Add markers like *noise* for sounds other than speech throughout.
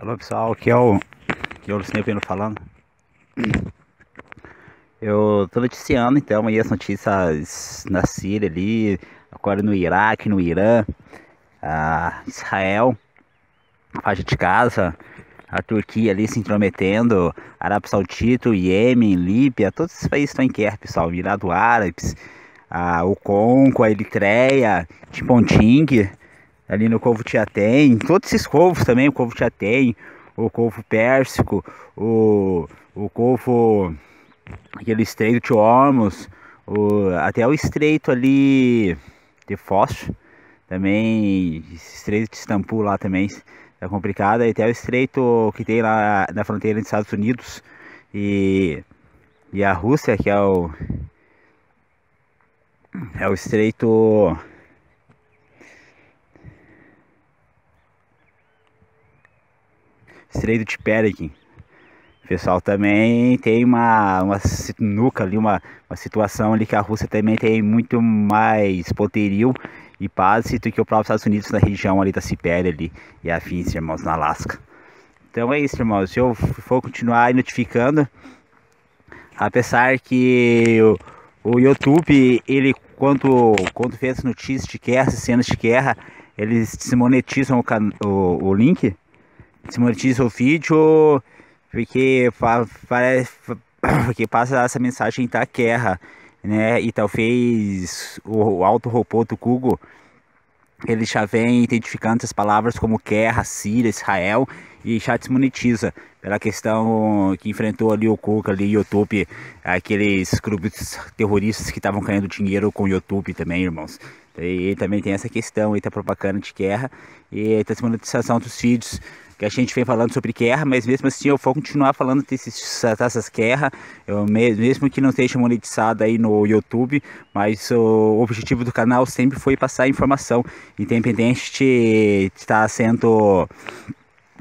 Alô pessoal, aqui é o, que eu é sempre Lucinho falando. Eu tô noticiando então aí as notícias na Síria ali, agora no Iraque, no Irã, Israel, a faixa de casa, a Turquia ali se intrometendo, Arábia Saudita, Iêmen, Líbia, todos esses países estão em guerra, pessoal. Virado Árabes, a, o Congo, a Eritreia, Tiponting, ali no Covo Tiatém, todos esses covos também, o Covo Tiatém, o Covo Pérsico, o, o Covo, aquele Estreito de Hormos, o, até o Estreito ali de Foz, também, Estreito de Istambul lá também, é complicado, e até o Estreito que tem lá na fronteira dos Estados Unidos e, e a Rússia, que é o... É o estreito Estreito de Pelican. pessoal também tem uma, uma sinuca ali, uma, uma situação ali que a Rússia também tem muito mais poderio e paz do que o próprio Estados Unidos na região ali da Sibéria ali e afins, irmãos, na Alasca. Então é isso, irmãos. Eu vou continuar notificando. Apesar que o, o YouTube, ele quando, quando fez notícias de guerra, cenas de guerra, eles desmonetizam o, o, o link se o vídeo porque, *coughs* porque passa essa mensagem da guerra, né? E talvez o alto ropoto Kugo ele já vem identificando essas palavras como guerra, Síria, Israel e já desmonetiza pela questão que enfrentou ali o Cuca ali YouTube, aqueles grupos terroristas que estavam ganhando dinheiro com o YouTube também, irmãos. E também tem essa questão, e tá propaganda de guerra e tá desmonetização dos vídeos que a gente vem falando sobre guerra, mas mesmo assim eu vou continuar falando desses, dessas guerras, eu, mesmo que não esteja monetizado aí no YouTube, mas o objetivo do canal sempre foi passar informação, independente de estar tá sendo,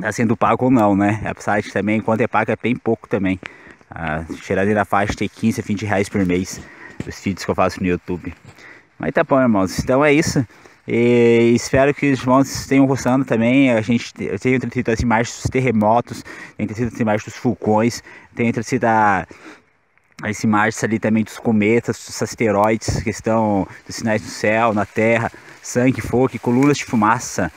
tá sendo pago ou não, né? A site também, enquanto é pago, é bem pouco também. Ah, gerando na faixa 15 a 20 reais por mês os vídeos que eu faço no YouTube. Mas tá bom, irmãos. Então é isso. E espero que os irmãos estejam gostando também. A gente tem trazido as imagens dos terremotos, tem trazido as imagens dos vulcões, tem trazido as imagens ali também dos cometas, dos asteroides que estão, dos sinais no céu, na terra, sangue, fogo, colunas de fumaça,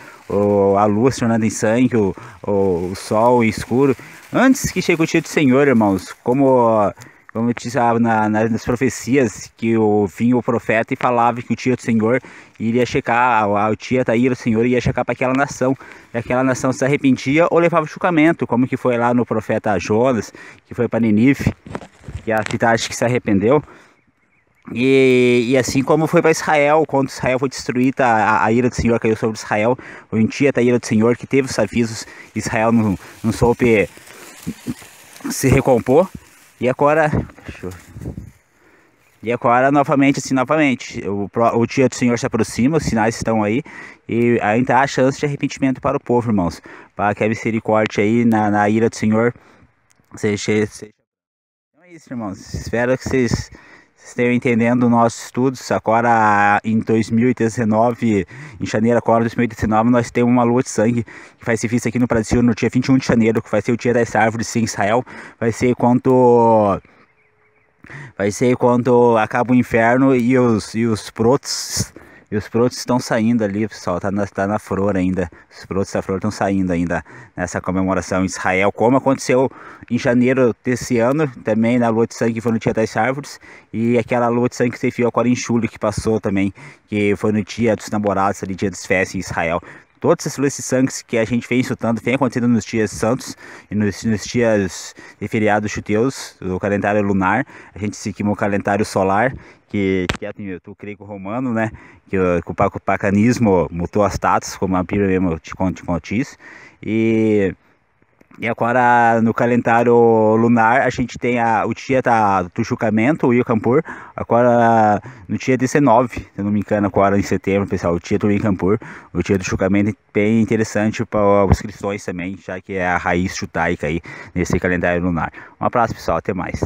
a lua se tornando em sangue, o sol em escuro. Antes que chegue o dia do Senhor, irmãos, como como eu disse ah, na, nas profecias, que o, vinha o profeta e falava que o tio do Senhor iria checar, o tio da ira do Senhor iria checar para aquela nação, e aquela nação se arrependia ou levava chucamento, como que foi lá no profeta Jonas, que foi para Ninive, que é a cidade que se arrependeu, e, e, assim como foi para Israel, quando Israel foi destruída, a, a, ira do Senhor caiu sobre Israel. o em dia ira do Senhor que teve os avisos, Israel não, não soube se recompor. E agora. E agora, novamente, assim, novamente, o, o dia do Senhor se aproxima, os sinais estão aí, e ainda há chance de arrependimento para o povo, irmãos. Para que a misericórdia aí, na, na ira do Senhor, seja, seja. Então é isso, irmãos. Espero que vocês estejam entendendo nossos estudos. Agora, em 2019, em janeiro agora, 2019, nós temos uma lua de sangue que vai ser vista aqui no Brasil no dia 21 de janeiro, que vai ser o dia das árvores em Israel. Vai ser quanto... Vai ser quando acaba o inferno e os, e os brotos e os brotos estão saindo ali, pessoal. Tá na, tá na flor ainda. Os brotos da flor estão saindo ainda nessa comemoração em Israel, como aconteceu em janeiro desse ano, também na lua de sangue que foi no Dia das Árvores. E aquela lua de sangue que teve agora em julho que passou também, que foi no Dia dos Namorados, ali, Dia dos Festas em Israel. Todos esses sangues que a gente vem insultando vem acontecendo nos dias santos e nos, nos dias de feriados chuteus, o calendário lunar. A gente queima o calendário solar, que, que é o grego romano né? Que, que o, o paganismo mudou as datas, como a Bíblia mesmo te, te, te E e agora no calendário lunar a gente tem a, o dia da, do julgamento o Kampur. Agora no dia 19, se não me engano, agora em setembro, pessoal, o dia do Kampur, o dia do julgamento é bem interessante para os cristãos também, já que é a raiz chutaica aí nesse calendário lunar. Um abraço pessoal, até mais.